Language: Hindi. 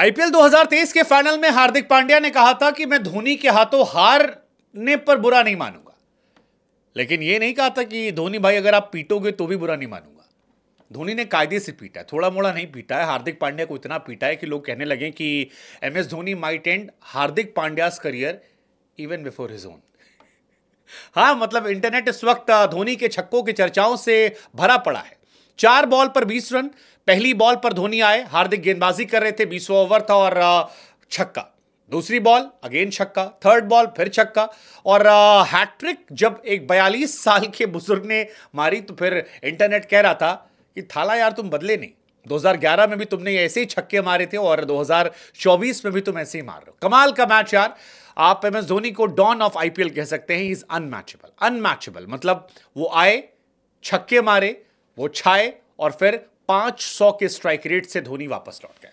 आईपीएल 2023 के फाइनल में हार्दिक पांड्या ने कहा था कि मैं धोनी के हाथों हारने पर बुरा नहीं मानूंगा लेकिन यह नहीं कहा था कि धोनी भाई अगर आप पीटोगे तो भी बुरा नहीं मानूंगा धोनी ने कायदे से पीटा है थोड़ा मोड़ा नहीं पीटा है हार्दिक पांड्या को इतना पीटा है कि लोग कहने लगे कि M S Dhoni might end Hardik Pandya's career even before his own हाँ मतलब इंटरनेट इस वक्त धोनी के छक्कों की चर्चाओं से भरा पड़ा है चार बॉल पर बीस रन पहली बॉल पर धोनी आए हार्दिक गेंदबाजी कर रहे थे बीसवा ओवर था और छक्का दूसरी बॉल अगेन छक्का थर्ड बॉल फिर छक्का और हैट्रिक जब एक बयालीस साल के बुजुर्ग ने मारी तो फिर इंटरनेट कह रहा था कि थाला यार तुम बदले नहीं 2011 में भी तुमने ऐसे ही छक्के मारे थे और 2024 में भी तुम ऐसे ही मार रहे हो कमाल का मैच यार आप एम एस धोनी को डॉन ऑफ आईपीएल कह सकते हैं इज अनमैचेबल अनमैचेबल मतलब वो आए छक्के मारे वो छाए और फिर 500 के स्ट्राइक रेट से धोनी वापस लौट गए